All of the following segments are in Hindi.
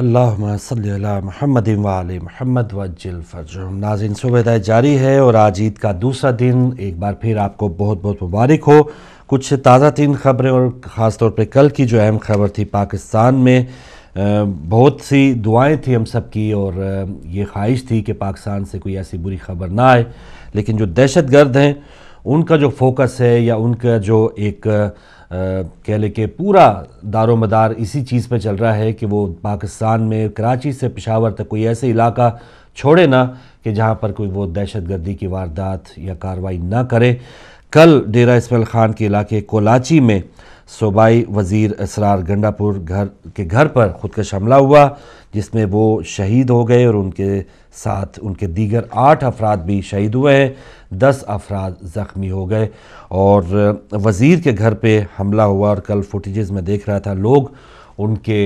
अल्लाह सल महमद वाल महमद वजिल फ़र्जम नाजिन सुबह जारी है और आज ईद का दूसरा दिन एक बार फिर आपको बहुत बहुत मुबारक हो कुछ ताज़ा तीन खबरें और ख़ास तौर पर कल की जो अहम खबर थी पाकिस्तान में बहुत सी दुआएं थी हम सब की और ये ख्वाहिश थी कि पाकिस्तान से कोई ऐसी बुरी खबर ना आए लेकिन जो दहशत गर्द हैं उनका जो फोकस है या उनका जो एक कह लें कि पूरा दारो मदार इसी चीज़ पे चल रहा है कि वो पाकिस्तान में कराची से पिशावर तक कोई ऐसे इलाका छोड़े ना कि जहाँ पर कोई वो दहशत गर्दी की वारदात या कार्रवाई ना करे कल डेरा इसमल ख़ान के इलाके कोलाची में सूबाई वज़ीर इसरार गंडापुर घर के घर पर खुदकश हमला हुआ जिसमें वो शहीद हो गए और उनके साथ उनके दीगर आठ अफराद भी शहीद हुए हैं दस अफराद ज़ख्मी हो गए और वज़ीर के घर पे हमला हुआ और कल फुटेज़ में देख रहा था लोग उनके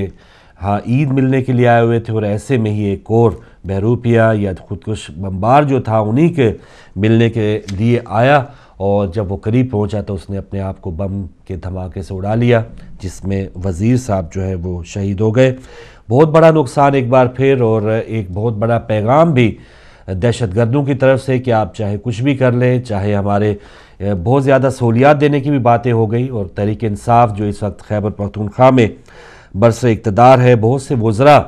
हाँ ईद मिलने के लिए आए हुए थे और ऐसे में ही एक और बहरूपिया या खुदकुश बम्बार जो था उन्हीं के मिलने के लिए आया और जब वो करीब पहुंचा तो उसने अपने आप को बम के धमाके से उड़ा लिया जिसमें वज़ीर साहब जो है वो शहीद हो गए बहुत बड़ा नुकसान एक बार फिर और एक बहुत बड़ा पैगाम भी दहशत गर्दों की तरफ से कि आप चाहे कुछ भी कर लें चाहे हमारे बहुत ज़्यादा सहूलियात देने की भी बातें हो गई और तहरीक इंसाफ जो इस वक्त खैबर पखतूनख्वा में बरस इकतदार है बहुत से वज़रा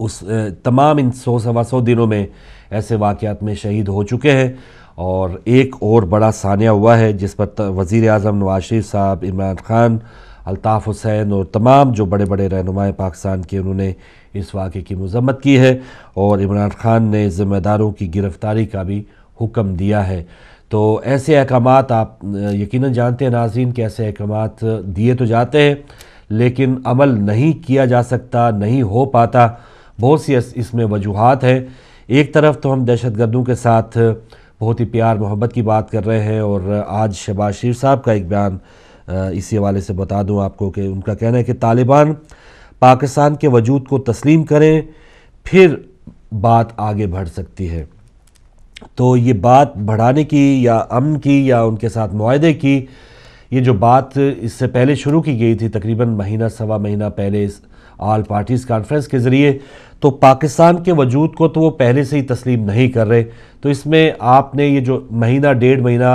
उस तमाम इन सौ सवा सौ दिनों में ऐसे वाक़ात में शहीद हो चुके हैं और एक और बड़ा सानिया हुआ है जिस पर वज़ी अजम नवाज शरीफ साहब इमरान ख़ान अल्ताफ़ हुसैन और तमाम जो बड़े बड़े रहनुमाए पाकिस्तान के उन्होंने इस वाक़े की मजम्मत की है और इमरान ख़ान ने ज़िम्मेदारों की गिरफ़्तारी का भी हुक्म दिया है तो ऐसे अहकाम आप यकीन जानते हैं नाजीन के ऐसे अहकाम दिए तो जाते हैं लेकिन अमल नहीं किया जा सकता नहीं हो पाता बहुत सी इसमें वजूहत हैं एक तरफ तो हम दहशत गर्दों के साथ बहुत ही प्यार मोहब्बत की बात कर रहे हैं और आज शहबाज शरीफ साहब का एक बयान इसी हवाले से बता दूं आपको कि उनका कहना है कि तालिबान पाकिस्तान के वजूद को तस्लीम करें फिर बात आगे बढ़ सकती है तो ये बात बढ़ाने की या अमन की या उनके साथ माहदे की ये जो बात इससे पहले शुरू की गई थी तकरीबन महीना सवा महीना पहले इस आल पार्टीज़ कॉन्फ्रेंस के ज़रिए तो पाकिस्तान के वजूद को तो वो पहले से ही तस्लीम नहीं कर रहे तो इसमें आपने ये जो महीना डेढ़ महीना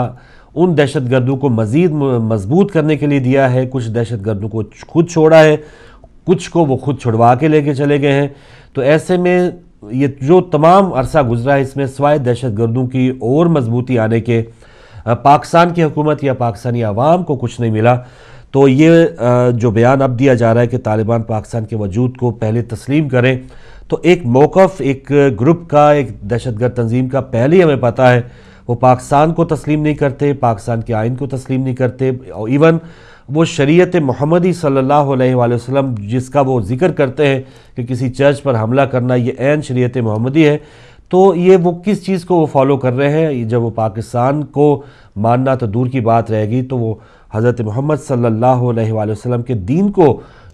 उन दहशत गर्दों को मज़ीद मजबूत करने के लिए दिया है कुछ दहशत गर्दों को खुद छोड़ा है कुछ को वो खुद छुड़वा के लेके चले गए हैं तो ऐसे में ये जो तमाम अरसा गुजरा है इसमें सवाए दहशत गर्दों की और मजबूती आने के पाकिस्तान की हुकूमत या पाकिस्तानी आवाम को कुछ नहीं मिला तो ये जो बयान अब दिया जा रहा है कि तालिबान पाकिस्तान के वजूद को पहले तस्लीम करें तो एक मौक़ एक ग्रुप का एक दहशत गर्द तंजीम का पहले ही हमें पता है वो पाकिस्तान को तस्लीम नहीं करते पाकिस्तान के आइन को तस्लीम नहीं करते और इवन वो शरीयत मोहम्मदी सल्लल्लाहु अलैहि वसल्लम जिसका वो जिक्र करते हैं कि किसी चर्च पर हमला करना ये ऐन शरीयत मोहम्मदी है तो ये वो किस चीज़ को वो फॉलो कर रहे हैं जब वो पाकिस्तान को मानना तो दूर की बात रहेगी तो वो हज़रत मोहम्मद सल्ला वसम के दीन को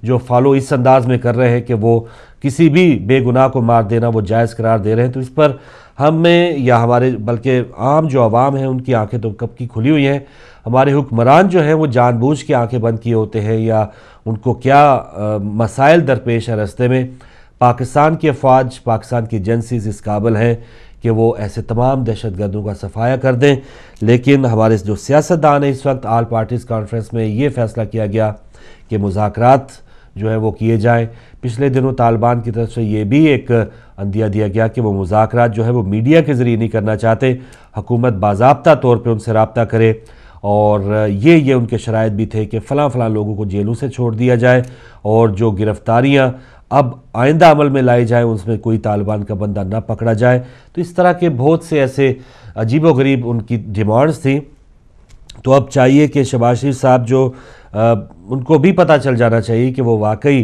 जो फॉलो इस अंदाज़ में कर रहे हैं कि वो किसी भी बेगुनाह को मार देना वो जायज़ करार दे रहे हैं तो इस पर हमें या हमारे बल्कि आम जो आवाम हैं उनकी आंखें तो कब की खुली हुई हैं हमारे हुक्मरान जो हैं वो जानबूझ के आंखें बंद किए होते हैं या उनको क्या आ, मसाइल दरपेश है रस्ते में पाकिस्तान की अफवाज पाकिस्तान की एजेंसीज इस काबिल हैं कि वो ऐसे तमाम दहशत गर्दों का सफाया कर दें लेकिन हमारे जो सियासतदान हैं इस वक्त आल पार्टीज़ कॉन्फ्रेंस में ये फ़ैसला किया गया कि मुजाकर जो है वो किए जाएँ पिछले दिनों तालिबान की तरफ से ये भी एक अंदिया दिया गया कि वो मुजाकर जो है वो मीडिया के ज़रिए नहीं करना चाहते हुकूमत बाबा तौर पर उनसे रबता करे और ये ये उनके शराय भी थे कि फ़लाँ फ़लाँ लोगों को जेलों से छोड़ दिया जाए और जो गिरफ़्तारियाँ अब आइंदा अमल में लाए जाएँ उसमें कोई तालिबान का बंदा ना पकड़ा जाए तो इस तरह के बहुत से ऐसे अजीब गरीब उनकी डिमांड्स थी तो अब चाहिए कि शबाज शरीफ साहब जो आ, उनको भी पता चल जाना चाहिए कि वो वाकई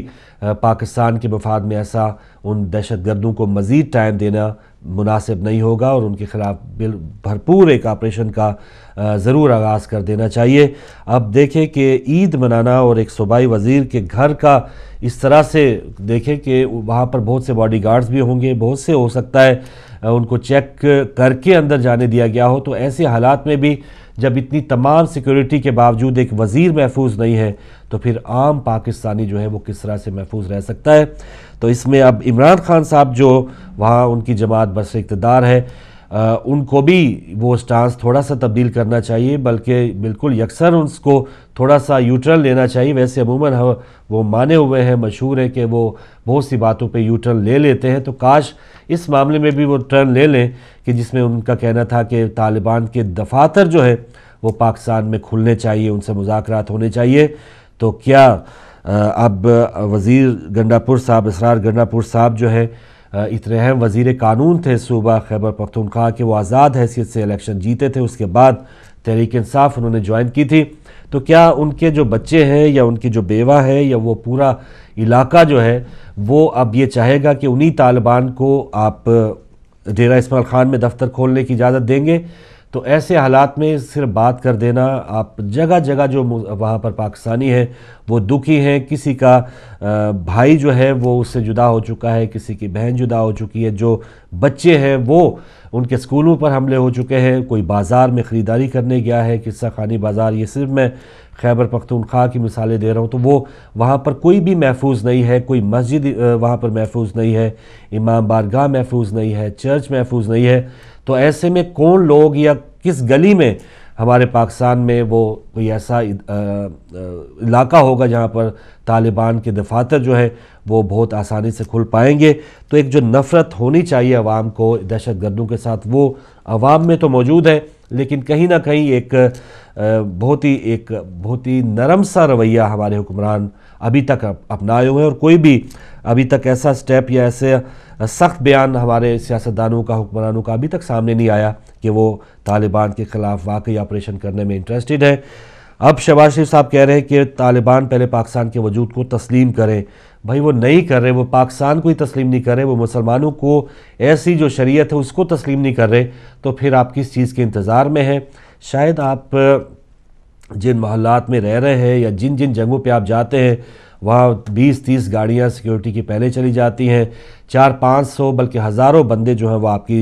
पाकिस्तान के मफाद में ऐसा उन दहशत गर्दों को मज़ीद टाइम देना मुनासिब नहीं होगा और उनके ख़िलाफ़ भरपूर एक ऑपरेशन का ज़रूर आगाज़ कर देना चाहिए अब देखें कि ईद मनाना और एक सूबाई वज़ीर के घर का इस तरह से देखें कि वहाँ पर बहुत से बॉडी गार्ड्स भी होंगे बहुत से हो सकता है उनको चेक करके अंदर जाने दिया गया हो तो ऐसे हालात में भी जब इतनी तमाम सिक्योरिटी के बावजूद एक वज़ीर महफूज नहीं है तो फिर आम पाकिस्तानी जो है वो किस तरह से महफूज रह सकता है तो इसमें अब इमरान खान साहब जो वहाँ उनकी जमात बस इकतदार है उनको भी वो स्टांस थोड़ा सा तब्दील करना चाहिए बल्कि बिल्कुल यकसर उसको थोड़ा सा यूटर्न लेना चाहिए वैसे अमूमन हम वो माने हुए हैं मशहूर हैं कि वो बहुत सी बातों पे यूटर्न ले लेते हैं तो काश इस मामले में भी वो टर्न ले लें कि जिसमें उनका कहना था कि तालिबान के दफातर जो है वो पाकिस्तान में खुलने चाहिए उनसे मुजाकर होने चाहिए तो क्या अब वज़ी गंडापुर साहब इसरार गंडापुर साहब जो है इतने अहम वजीर कानून थे सूबा खैबर पख्तनख्वा के वो आज़ाद हैसियत से इलेक्शन जीते थे उसके बाद तहरीक इंसाफ उन्होंने ज्वाइन की थी तो क्या उनके जो बच्चे हैं या उनकी जो बेवा है या वो पूरा इलाका जो है वो अब ये चाहेगा कि उन्हीं तालिबान को आप डेरा इसमाल खान में दफ्तर खोलने की इजाज़त देंगे तो ऐसे हालात में सिर्फ बात कर देना आप जगह जगह जो वहाँ पर पाकिस्तानी हैं वो दुखी हैं किसी का भाई जो है वो उससे जुदा हो चुका है किसी की बहन जुदा हो चुकी है जो बच्चे हैं वो उनके स्कूलों पर हमले हो चुके हैं कोई बाज़ार में ख़रीदारी करने गया है किस्सा खानी बाज़ार ये सिर्फ मैं खैबर पख्तूनख्वा की मिसालें दे रहा हूँ तो वो वहाँ पर कोई भी महफूज नहीं है कोई मस्जिद वहाँ पर महफूज नहीं है इमाम बारगाह महफूज नहीं है चर्च महफूज नहीं है तो ऐसे में कौन लोग या किस गली में हमारे पाकिस्तान में वो कोई ऐसा इलाका होगा जहाँ पर तालिबान के दफातर जो है वो बहुत आसानी से खुल पाएंगे तो एक जो नफ़रत होनी चाहिए आवाम को दहशत गर्दों के साथ वो आवाम में तो मौजूद है लेकिन कहीं ना कहीं एक बहुत ही एक बहुत ही नरम सा रवैया हमारे हुक्मरान अभी तक अपनाए हुए हैं और कोई भी अभी तक ऐसा स्टेप या ऐसे सख्त बयान हमारे सियासतदानों का हुक्मरानों का अभी तक सामने नहीं आया कि वो तालिबान के ख़िलाफ़ वाकई ऑपरेशन करने में इंटरेस्टेड है अब शहबाज शरीफ साहब कह रहे हैं कि तालिबान पहले पाकिस्तान के वजूद को तस्लीम करें भाई वो नहीं कर रहे वो पाकिस्तान को ही तस्लीम नहीं कर रहे वो मुसलमानों को ऐसी जो शरीयत है उसको तस्लीम नहीं कर रहे तो फिर आप किस चीज़ के इंतज़ार में हैं शायद आप जिन मोहल्लात में रह रहे हैं या जिन जिन जगहों पे आप जाते हैं वहाँ 20-30 गाड़ियाँ सिक्योरिटी की पहले चली जाती हैं चार पाँच सौ बल्कि हज़ारों बंदे जो हैं वो आपकी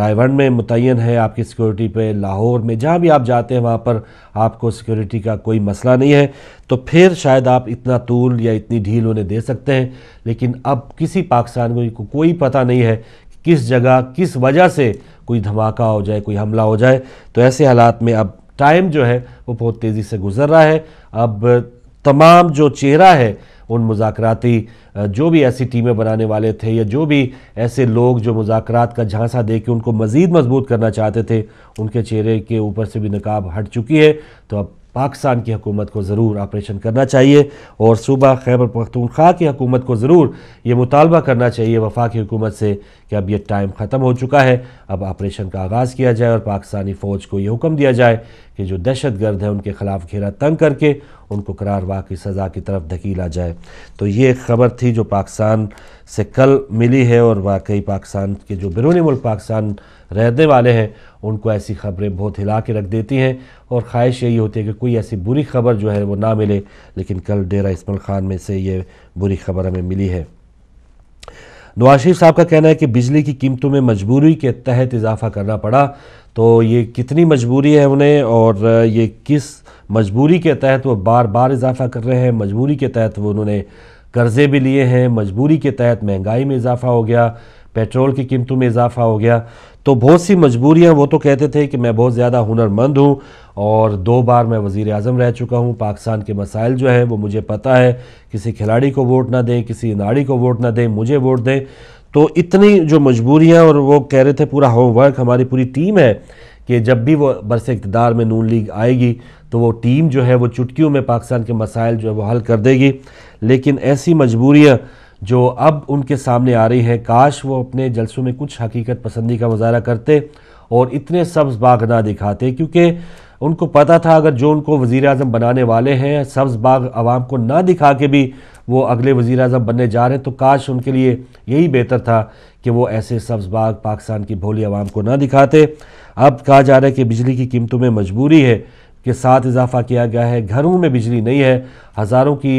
रायवन में मुतन है आपकी सिक्योरिटी पे लाहौर में जहाँ भी आप जाते हैं वहाँ पर आपको सिक्योरिटी का कोई मसला नहीं है तो फिर शायद आप इतना तूल या इतनी ढील उन्हें दे सकते हैं लेकिन अब किसी पाकिस्तान को कोई पता नहीं है किस जगह किस वजह से कोई धमाका हो जाए कोई हमला हो जाए तो ऐसे हालात में अब टाइम जो है वो बहुत तेज़ी से गुजर रहा है अब तमाम जो चेहरा है उन मुजाकराती जो भी ऐसी टीमें बनाने वाले थे या जो भी ऐसे लोग जो मुजाकरात का झांसा दे के उनको मज़ीद मजबूत करना चाहते थे उनके चेहरे के ऊपर से भी नकाब हट चुकी है तो अब पाकिस्तान की हकूमत को ज़रूर ऑपरेशन करना चाहिए और सूबा खैबर पख्तूनख्वा की हकूमत को ज़रूर ये मुतालबा करना चाहिए वफाक हुकूमत से कि अब यह टाइम ख़त्म हो चुका है अब ऑपरेशन का आगाज़ किया जाए और पाकिस्तानी फ़ौज को यह हुक्म दिया जाए कि जो दहशत गर्द है उनके ख़िलाफ़ घेरा तंग करके उनको करार वाह की सज़ा की तरफ धकीला जाए तो ये खबर थी जो पाकिस्तान से कल मिली है और वाकई पाकिस्तान के जो बैरूनी मुल्क पाकिस्तान रहने वाले हैं उनको ऐसी खबरें बहुत हिला के रख देती हैं और ख्वाहिश यही होती है कि कोई ऐसी बुरी खबर जो है वो ना मिले लेकिन कल डेरा इसमल खान में से ये बुरी खबर हमें मिली है नवाज शरीफ साहब का कहना है कि बिजली की कीमतों में मजबूरी के तहत इजाफा करना पड़ा तो ये कितनी मजबूरी है उन्हें और ये किस मजबूरी के तहत वो बार बार इजाफा कर रहे हैं मजबूरी के तहत वो उन्होंने कर्ज़े भी लिए हैं मजबूरी के तहत महंगाई में इजाफा हो गया पेट्रोल की कीमतों में इजाफा हो गया तो बहुत सी मजबूरियाँ वो तो कहते थे कि मैं बहुत ज़्यादा हुनरमंद हूँ और दो बार मैं वज़ी अजम रह चुका हूँ पाकिस्तान के मसाइल जो हैं वो मुझे पता है किसी खिलाड़ी को वोट ना दें किसी नाड़ी को वोट ना दें मुझे वोट दें तो इतनी जो मजबूरियाँ और वो कह रहे थे पूरा होमवर्क हमारी पूरी टीम है कि जब भी वो बरस इकतदार में नून लीग आएगी तो वो टीम जो है वो चुटकियों में पाकिस्तान के मसाइल जो है वो हल कर देगी लेकिन ऐसी मजबूरियाँ जो अब उनके सामने आ रही है काश वो अपने जलसों में कुछ हकीकत पसंदी का मुजाहरा करते और इतने सब्ज़ बाग ना दिखाते क्योंकि उनको पता था अगर जो उनको वज़ी अजम बनाने वाले हैं सब्ज़ बाग आवाम को ना दिखा के भी वो अगले वज़ी अजम बनने जा रहे हैं तो काश उनके लिए यही बेहतर था कि वो ऐसे सब्ज़ बाग पाकिस्तान की भोली आवाम को ना दिखाते अब कहा जा रहा है कि बिजली की कीमतों में मजबूरी है के साथ इजाफा किया गया है घरों में बिजली नहीं है हज़ारों की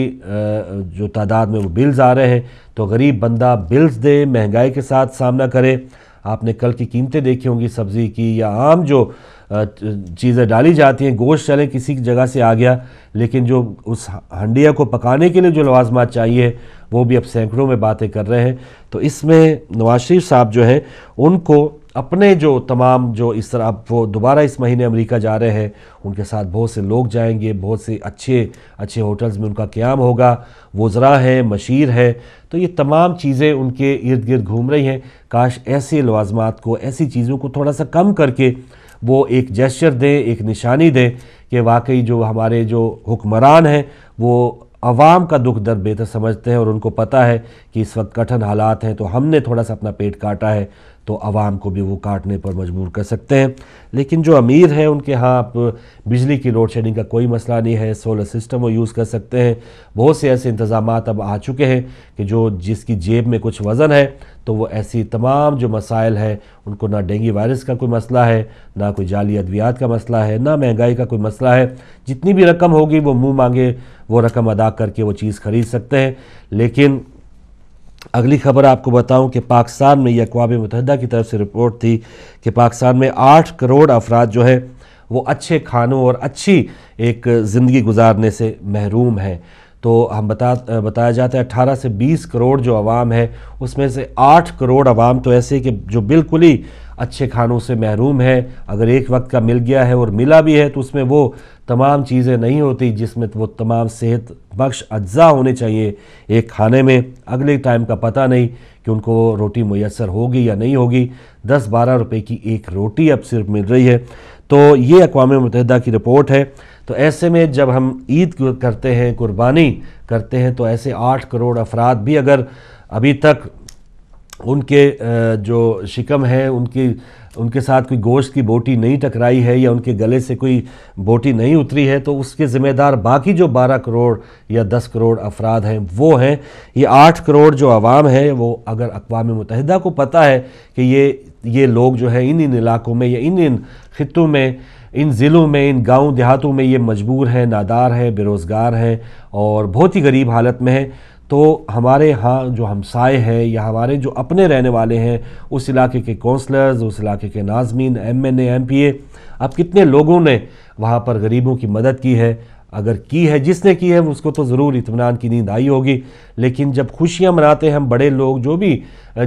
जो तादाद में वो बिल्स आ रहे हैं तो गरीब बंदा बिल्स दे महंगाई के साथ सामना करे आपने कल की कीमतें देखी होंगी सब्ज़ी की या आम जो चीज़ें डाली जाती हैं गोश्त चले किसी की जगह से आ गया लेकिन जो उस हंडिया को पकाने के लिए जो लवाजमात चाहिए वो भी अब सैकड़ों में बातें कर रहे हैं तो इसमें नवाज शरीफ साहब जो हैं उनको अपने जो तमाम जो इस तरह अब वो दोबारा इस महीने अमेरिका जा रहे हैं उनके साथ बहुत से लोग जाएंगे बहुत से अच्छे अच्छे होटल्स में उनका क्याम होगा वज़रा हैं मशीर हैं तो ये तमाम चीज़ें उनके इर्द गिर्द घूम रही हैं काश ऐसे लवाजमात को ऐसी चीज़ों को थोड़ा सा कम करके वो एक जेस्चर दें एक निशानी दें कि वाकई जो हमारे जो हुक्मरान हैं वो आवाम का दुख दर्द बेहतर समझते हैं और उनको पता है कि इस वक्त कठिन हालात हैं तो हमने थोड़ा सा अपना पेट काटा है तो आवाम को भी वो काटने पर मजबूर कर सकते हैं लेकिन जो अमीर हैं उनके यहाँ आप बिजली की लोड शेडिंग का कोई मसला नहीं है सोलर सिस्टम वो यूज़ कर सकते हैं बहुत से ऐसे इंतजाम अब आ चुके हैं कि जो जिसकी जेब में कुछ वज़न है तो वो ऐसी तमाम जो मसाइल हैं उनको ना डेंगी वायरस का कोई मसला है ना कोई जाली अद्वियात का मसला है ना महंगाई का कोई मसला है जितनी भी रकम होगी वो मुँह मांगे वो रकम अदा करके वो चीज़ ख़रीद सकते हैं लेकिन अगली खबर आपको बताऊं कि पाकिस्तान में यह अकवा मुतहदा की तरफ से रिपोर्ट थी कि पाकिस्तान में आठ करोड़ अफराद जो हैं वो अच्छे खानों और अच्छी एक ज़िंदगी गुजारने से महरूम हैं तो हम बता बताया जाता है अट्ठारह से बीस करोड़ जो आवाम है उसमें से आठ करोड़ आवाम तो ऐसे कि जो बिल्कुल ही अच्छे खानों से महरूम है अगर एक वक्त का मिल गया है और मिला भी है तो उसमें वो तमाम चीज़ें नहीं होती जिसमें वो तमाम सेहत बख्श अज्जा होने चाहिए एक खाने में अगले टाइम का पता नहीं कि उनको रोटी मैसर होगी या नहीं होगी दस बारह रुपए की एक रोटी अब सिर्फ मिल रही है तो ये अकवा मुतहदा की रिपोर्ट है तो ऐसे में जब हम ईद करते हैं कुर्बानी करते हैं तो ऐसे आठ करोड़ अफराद भी अगर अभी तक उनके जो शिकम है उनकी उनके साथ कोई गोश्त की बोटी नहीं टकराई है या उनके गले से कोई बोटी नहीं उतरी है तो उसके ज़िम्मेदार बाकी जो 12 करोड़ या 10 करोड़ अफराद हैं वो हैं ये 8 करोड़ जो आवाम है वो अगर अकवा मुतहदा को पता है कि ये ये लोग जो हैं इन इन इलाकों में या इन इन खितों में इन ज़िलों में इन गांव देहातों में ये मजबूर हैं नादार हैं बेरोज़गार हैं और बहुत ही गरीब हालत में हैं तो हमारे यहाँ जो हमसाए हैं या हमारे जो अपने रहने वाले हैं उस इलाके के कौंसलर्स उस इलाके के नाजमीन M N M P A अब कितने लोगों ने वहाँ पर गरीबों की मदद की है अगर की है जिसने की है उसको तो ज़रूर इतमान की नींद आई होगी लेकिन जब खुशियाँ मनाते हैं हम बड़े लोग जो भी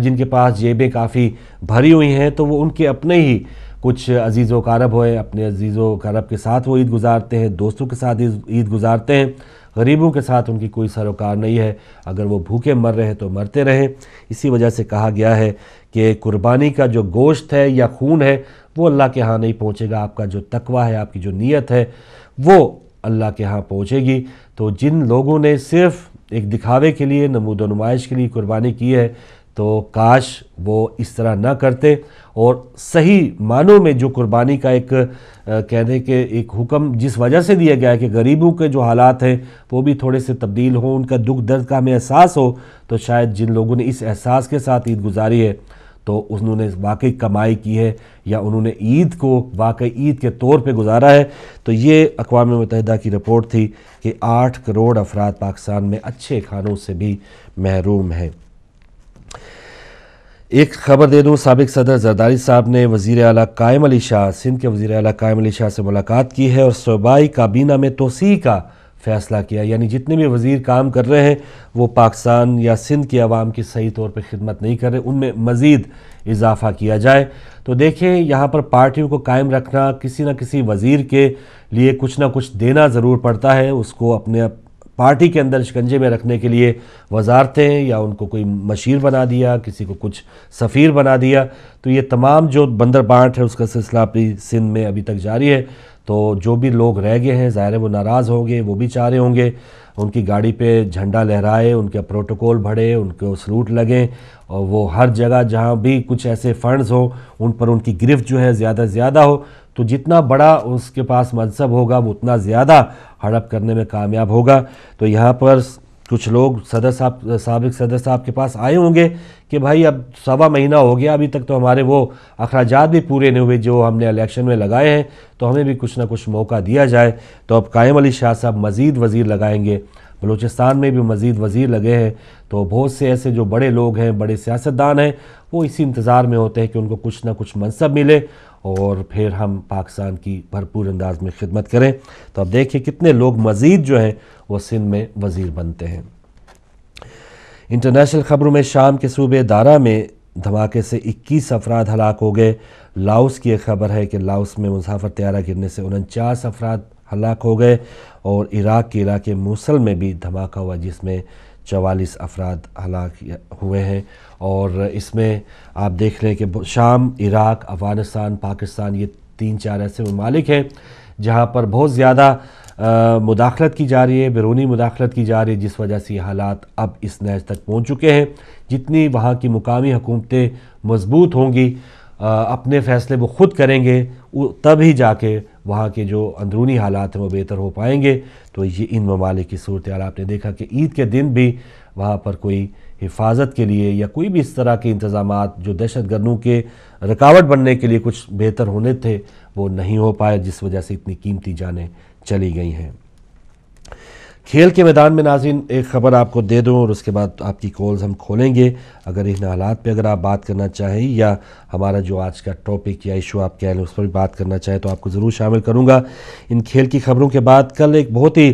जिनके पास जेबें काफ़ी भरी हुई हैं तो वो उनके अपने ही कुछ अजीज़ व करब होए अपने अजीज़ व करब के साथ वो ईद गुजारते हैं दोस्तों के साथ ईद गुजारते हैं गरीबों के साथ उनकी कोई सरोकार नहीं है अगर वो भूखे मर रहे हैं तो मरते रहें इसी वजह से कहा गया है कि कुर्बानी का जो गोश्त है या खून है वो अल्लाह के यहाँ नहीं पहुँचेगा आपका जो तकवा है आपकी जो नीयत है वो अल्लाह के यहाँ पहुँचेगी तो जिन लोगों ने सिर्फ़ एक दिखावे के लिए नमूद नुमाइश के लिए कुर्बानी की है तो काश वो इस तरह ना करते और सही मानों में जो कुर्बानी का एक कह दें कि एक हुक्म जिस वजह से दिया गया है कि गरीबों के जो हालात हैं वो भी थोड़े से तब्दील हों उनका दुख दर्द का हमें एहसास हो तो शायद जिन लोगों ने इस एहसास के साथ ईद गुजारी है तो उन्होंने वाकई कमाई की है या उन्होंने ईद को वाकई ईद के तौर पे गुजारा है तो ये अकवा मुतहदा की रिपोर्ट थी कि आठ करोड़ अफराद पाकिस्तान में अच्छे खानों से भी महरूम हैं एक खबर दे दूँ सबक सदर जरदारी साहब ने वज़ी अली कायम अली शाह सिंध के वज़ी अली कायम अली शाह से मुलाकात की है और सूबाई काबीना में तोसी का फ़ैसला किया यानी जितने भी वज़ीर काम कर रहे हैं वो पाकिस्तान या सिंध की आवाम की सही तौर पर खिदमत नहीं कर रहे उनमें मज़ीद इजाफा किया जाए तो देखें यहाँ पर पार्टियों को कायम रखना किसी न किसी वज़ीर के लिए कुछ ना कुछ देना ज़रूर पड़ता है उसको अपने पार्टी के अंदर शिकंजे में रखने के लिए वजारतें या उनको कोई मशीर बना दिया किसी को कुछ सफ़ीर बना दिया तो ये तमाम जो बंदर बांट है उसका सिलसिला अपनी सिंध में अभी तक जारी है तो जो भी लोग रह गए हैं ज़ाहिर वो नाराज़ होंगे वो भी चाह रहे होंगे उनकी गाड़ी पे झंडा लहराए उनके प्रोटोकॉल भरे उनके सलूट लगें और वो हर जगह जहाँ भी कुछ ऐसे फंड्स हो उन पर उनकी गिरफ्त जो है ज़्यादा से ज़्यादा हो तो जितना बड़ा उसके पास मनसब होगा वो उतना ज़्यादा हड़प करने में कामयाब होगा तो यहाँ पर कुछ लोग सदर साहब सबक सदर साहब के पास आए होंगे कि भाई अब सवा महीना हो गया अभी तक तो हमारे वो अखराज भी पूरे नहीं हुए जो हमने इलेक्शन में लगाए हैं तो हमें भी कुछ ना कुछ मौका दिया जाए तो अब कायम अली शाह साहब मज़ीद वज़ी लगाएंगे बलूचिस्तान में भी मज़ीद वज़ी लगे हैं तो बहुत से ऐसे जो बड़े लोग हैं बड़े सियासतदान हैं वो इसी इंतज़ार में होते हैं कि उनको कुछ ना कुछ मनसब मिले और फिर हम पाकिस्तान की भरपूर अंदाज में खिदमत करें तो अब देखिए कितने लोग मज़ीद जो हैं वो सिंध में वज़ीर बनते हैं इंटरनेशनल ख़बरों में शाम के सूबे दारा में धमाके से 21 अफराद हलाक हो गए लाओस की एक खबर है कि लाओस में मुसाफर त्यारा गिरने से उनचास अफराद हलाक हो गए और इराक़ के इलाके मूसल में भी धमाका हुआ जिसमें चवालीस अफराद हलाक हुए हैं और इसमें आप देख रहे हैं कि शाम इराक़ अफ़गानिस्तान पाकिस्तान ये तीन चार ऐसे ममालिक हैं जहाँ पर बहुत ज़्यादा मुदाखलत की जा रही है बैरूनी मुदाखलत की जा रही है जिस वजह से ये हालात अब इस नज तक पहुँच चुके हैं जितनी वहाँ की मुकामी हुकूमतें मजबूत होंगी अपने फ़ैसले वो ख़ुद करेंगे तभी जाके वहाँ के जो अंदरूनी हालात हैं वो बेहतर हो पाएंगे तो ये इन ममालिक की सूरत आपने देखा कि ईद के दिन भी वहाँ पर कोई हिफाजत के लिए या कोई भी इस तरह के इंतजाम जो दहशत गर्दों के रुकावट बनने के लिए कुछ बेहतर होने थे वो नहीं हो पाए जिस वजह से इतनी कीमती जानें चली गई हैं खेल के मैदान में नाजिन एक ख़बर आपको दे दूँ और उसके बाद आपकी कॉल्स हम खोलेंगे अगर इन हालात पे अगर आप बात करना चाहें या हमारा जो आज का टॉपिक या इशू आप कह लें उस पर भी बात करना चाहें तो आपको ज़रूर शामिल करूँगा इन खेल की खबरों के बाद कल एक बहुत ही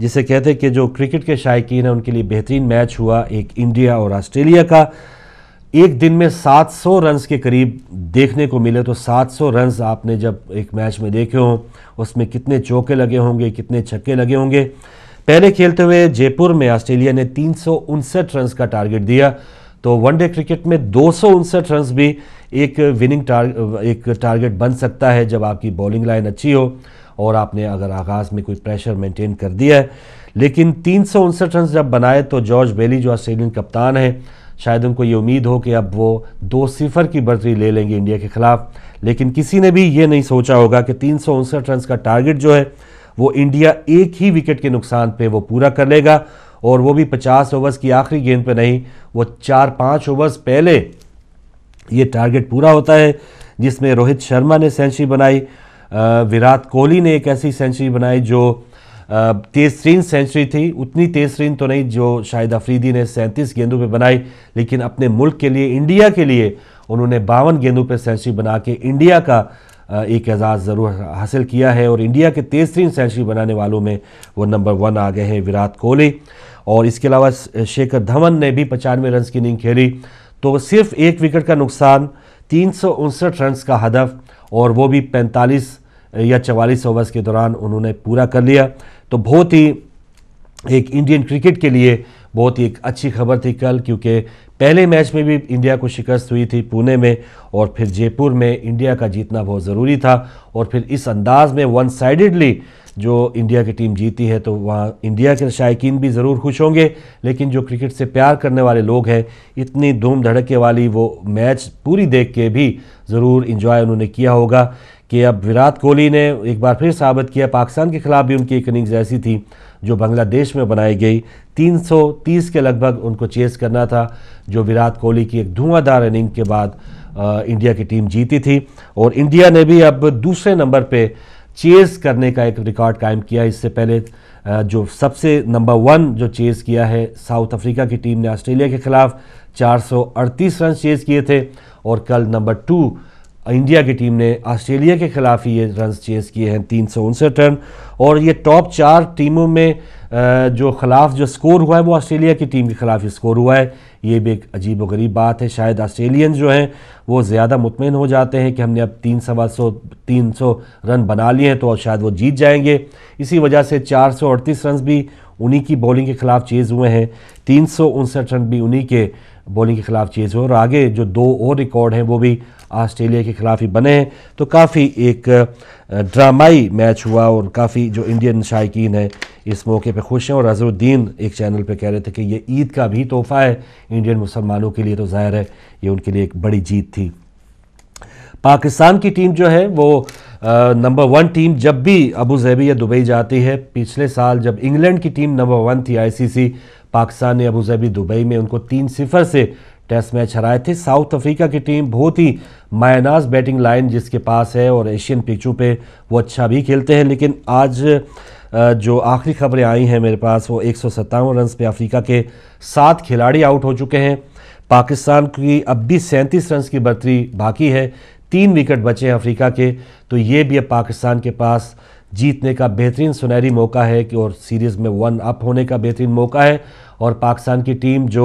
जिसे कहते हैं कि जो क्रिकेट के शायक हैं उनके लिए बेहतरीन मैच हुआ एक इंडिया और ऑस्ट्रेलिया का एक दिन में 700 रन्स के करीब देखने को मिले तो 700 रन्स आपने जब एक मैच में देखे हों उसमें कितने चौके लगे होंगे कितने छक्के लगे होंगे पहले खेलते हुए जयपुर में ऑस्ट्रेलिया ने तीन रन का टारगेट दिया तो वनडे क्रिकेट में दो रन भी एक विनिंग टार, एक टारगेट बन सकता है जब आपकी बॉलिंग लाइन अच्छी हो और आपने अगर आगाज़ में कोई प्रेशर मेंटेन कर दिया है लेकिन तीन रन जब बनाए तो जॉर्ज बेली जो ऑस्ट्रेलियन कप्तान हैं शायद उनको ये उम्मीद हो कि अब वो दो सिफर की बर्तरी ले लेंगे इंडिया के खिलाफ लेकिन किसी ने भी ये नहीं सोचा होगा कि तीन रन का टारगेट जो है वो इंडिया एक ही विकेट के नुकसान पे वो पूरा कर लेगा और वो भी 50 ओवर्स की आखिरी गेंद पे नहीं वो चार पाँच ओवर्स पहले ये टारगेट पूरा होता है जिसमें रोहित शर्मा ने सेंचुरी बनाई विराट कोहली ने एक ऐसी सेंचुरी बनाई जो तेज तरीन सेंचुरी थी उतनी तेज तरीन तो नहीं जो शाहिद अफरीदी ने सैंतीस गेंदों पे बनाई लेकिन अपने मुल्क के लिए इंडिया के लिए उन्होंने बावन गेंदों पे सेंचुरी बना के इंडिया का एक एजाज़ ज़रूर हासिल किया है और इंडिया के तेज़ तरीन सेंचुरी बनाने वालों में वो नंबर वन आ गए हैं विराट कोहली और इसके अलावा शेखर धवन ने भी पचानवे रन की इनिंग खेली तो सिर्फ एक विकेट का नुकसान तीन सौ उनसठ रन का हदफ और वो भी पैंतालीस या चवालीस ओवर्स के दौरान उन्होंने पूरा कर लिया तो बहुत ही एक इंडियन क्रिकेट के लिए बहुत ही एक अच्छी खबर थी कल क्योंकि पहले मैच में भी इंडिया को शिकस्त हुई थी पुणे में और फिर जयपुर में इंडिया का जीतना बहुत ज़रूरी था और फिर इस अंदाज में वन साइडेडली जो इंडिया की टीम जीती है तो वहाँ इंडिया के शायकीन भी ज़रूर खुश होंगे लेकिन जो क्रिकेट से प्यार करने वाले लोग हैं इतनी धूम धड़के वाली वो मैच पूरी देख के भी ज़रूर इंजॉय उन्होंने किया होगा कि अब विराट कोहली ने एक बार फिर साबित किया पाकिस्तान के खिलाफ भी उनकी एक इनिंग्स ऐसी थी जो बांग्लादेश में बनाई गई 330 के लगभग उनको चेस करना था जो विराट कोहली की एक धुआंधार इनिंग के बाद आ, इंडिया की टीम जीती थी और इंडिया ने भी अब दूसरे नंबर पे चेस करने का एक रिकॉर्ड कायम किया इससे पहले जो सबसे नंबर वन जो चेस किया है साउथ अफ्रीका की टीम ने ऑस्ट्रेलिया के खिलाफ चार रन चेस किए थे और कल नंबर टू इंडिया की टीम ने ऑस्ट्रेलिया के खिलाफ ये रन चेस किए हैं तीन सौ उनसठ रन और ये टॉप चार टीमों में जो खिलाफ जो स्कोर हुआ है वो ऑस्ट्रेलिया की टीम के खिलाफ ही स्कोर हुआ है ये भी एक अजीब गरीब बात है शायद ऑस्ट्रेलियन जो हैं वो ज़्यादा मुतमिन हो जाते हैं कि हमने अब तीन सवा सौ तीन सौ रन बना लिए हैं तो शायद वो जीत जाएंगे इसी वजह से चार सौ अड़तीस रन भी उन्हीं की बॉलिंग के खिलाफ चेज़ हुए हैं तीन सौ उनसठ रन भी उन्हीं के बॉलिंग के खिलाफ चीज़ हुई और आगे जो दो और रिकॉर्ड हैं वो भी ऑस्ट्रेलिया के खिलाफ ही बने हैं तो काफ़ी एक ड्रामाई मैच हुआ और काफ़ी जो इंडियन शायकीन है इस मौके पे खुश हैं और अजरुद्दीन एक चैनल पे कह रहे थे कि ये ईद का भी तोहफ़ा है इंडियन मुसलमानों के लिए तो ज़ाहिर है ये उनके लिए एक बड़ी जीत थी पाकिस्तान की टीम जो है वो नंबर वन टीम जब भी अबू जहबी या दुबई जाती है पिछले साल जब इंग्लैंड की टीम नंबर वन थी आईसीसी पाकिस्तान ने अबूजैबी दुबई में उनको तीन सिफर से टेस्ट मैच हराए थे साउथ अफ्रीका की टीम बहुत ही मायानाज बैटिंग लाइन जिसके पास है और एशियन पिचों पे वो अच्छा भी खेलते हैं लेकिन आज जो आखिरी खबरें आई हैं मेरे पास वो एक सौ रन पे अफ्रीका के सात खिलाड़ी आउट हो चुके हैं पाकिस्तान की अब भी सैंतीस रन की बर्तरी बाकी है तीन विकेट बचे हैं अफ्रीका के तो ये भी अब पाकिस्तान के पास जीतने का बेहतरीन सुनहरी मौका है कि और सीरीज़ में वन अप होने का बेहतरीन मौका है और पाकिस्तान की टीम जो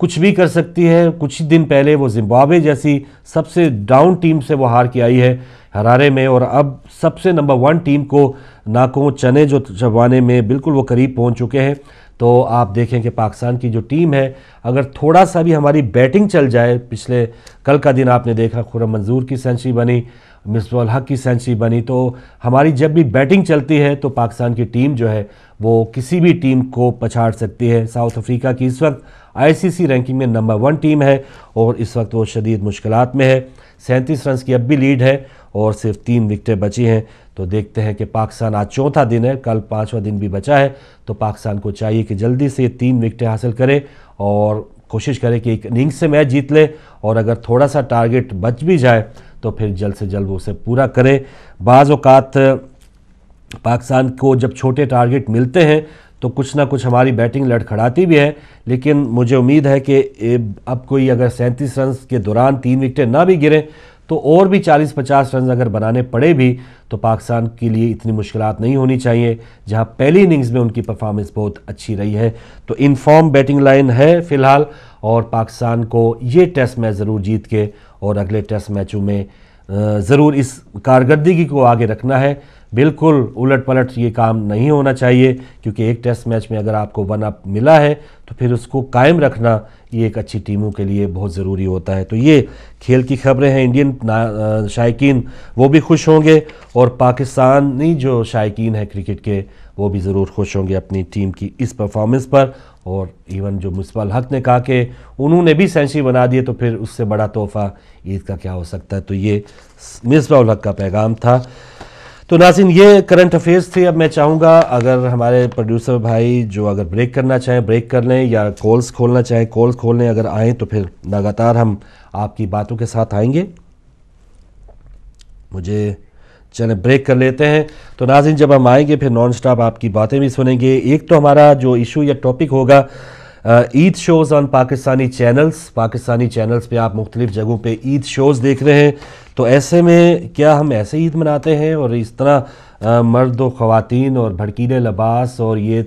कुछ भी कर सकती है कुछ ही दिन पहले वो जिम्बाब्वे जैसी सबसे डाउन टीम से वो हार के आई है हरारे में और अब सबसे नंबर वन टीम को नाकों चने जो चबाने में बिल्कुल वो करीब पहुंच चुके हैं तो आप देखें कि पाकिस्तान की जो टीम है अगर थोड़ा सा भी हमारी बैटिंग चल जाए पिछले कल का दिन आपने देखा खुरम मंजूर की सेंचुरी बनी मिसबल हक की सेंचुरी बनी तो हमारी जब भी बैटिंग चलती है तो पाकिस्तान की टीम जो है वो किसी भी टीम को पछाड़ सकती है साउथ अफ्रीका की इस वक्त आईसीसी रैंकिंग में नंबर वन टीम है और इस वक्त वो शदीद मुश्किल में है सैंतीस रन की अब भी लीड है और सिर्फ तीन विकटें बची हैं तो देखते हैं कि पाकिस्तान आज चौथा दिन है कल पाँचवा दिन भी बचा है तो पाकिस्तान को चाहिए कि जल्दी से ये तीन विकटें हासिल करें और कोशिश करें कि एक इनिंग्स से मैच जीत ले और अगर थोड़ा सा टारगेट बच भी जाए तो फिर जल्द से जल्द वो उसे पूरा करे बाज़ात पाकिस्तान को जब छोटे टारगेट मिलते हैं तो कुछ ना कुछ हमारी बैटिंग लड़खड़ाती भी है लेकिन मुझे उम्मीद है कि अब कोई अगर सैंतीस रन के दौरान तीन विकटें ना भी गिरें तो और भी 40-50 रन अगर बनाने पड़े भी तो पाकिस्तान के लिए इतनी मुश्किल नहीं होनी चाहिए जहां पहली इनिंग्स में उनकी परफॉर्मेंस बहुत अच्छी रही है तो इनफॉर्म बैटिंग लाइन है फ़िलहाल और पाकिस्तान को ये टेस्ट मैच ज़रूर जीत के और अगले टेस्ट मैचों में ज़रूर इस कारकर्दगी को आगे रखना है बिल्कुल उलट पलट ये काम नहीं होना चाहिए क्योंकि एक टेस्ट मैच में अगर आपको वन अप मिला है तो फिर उसको कायम रखना ये एक अच्छी टीमों के लिए बहुत ज़रूरी होता है तो ये खेल की खबरें हैं इंडियन शायक वो भी खुश होंगे और पाकिस्तानी जो शायक है क्रिकेट के वो भी ज़रूर खुश होंगे अपनी टीम की इस परफॉर्मेंस पर और इवन जो मुसबल हक ने कहा कि उन्होंने भी सेंचुरी बना दी तो फिर उससे बड़ा तोहफ़ा ईद का क्या हो सकता है तो ये मिसबाउल हक का पैगाम था तो नाजिन ये करंट अफेयर्स थे अब मैं चाहूँगा अगर हमारे प्रोड्यूसर भाई जो अगर ब्रेक करना चाहें ब्रेक कर लें या कॉल्स खोलना चाहें कॉल्स खोल लें अगर आएँ तो फिर लगातार हम आपकी बातों के साथ आएंगे मुझे चले ब्रेक कर लेते हैं तो नाजिन जब हम आएंगे फिर नॉन स्टॉप आपकी बातें भी सुनेंगे एक तो हमारा जो इशू या टॉपिक होगा Eid shows on Pakistani channels Pakistani channels पे आप मुख्तलिफ़ जगहों पे ईद शोज़ देख रहे हैं तो ऐसे में क्या हम ऐसे ईद मनाते हैं और इस तरह मर्द व ख़वान और भड़कीले लबास और ये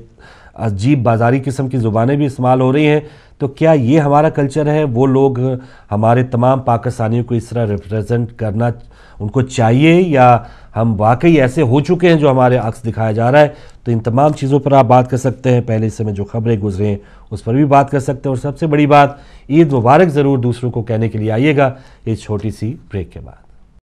अजीब बाजारी किस्म की ज़ुबानें भी इस्तेमाल हो रही हैं तो क्या ये हमारा कल्चर है वो लोग हमारे तमाम पाकिस्तानियों को इस तरह रिप्रेजेंट करना उनको चाहिए या हम वाकई ऐसे हो चुके हैं जो हमारे अक्स दिखाया जा रहा है तो इन तमाम चीज़ों पर आप बात कर सकते हैं पहले समय जो खबरें गुजरे हैं उस पर भी बात कर सकते हैं और सबसे बड़ी बात ईद मुबारक ज़रूर दूसरों को कहने के लिए आइएगा इस छोटी सी ब्रेक के बाद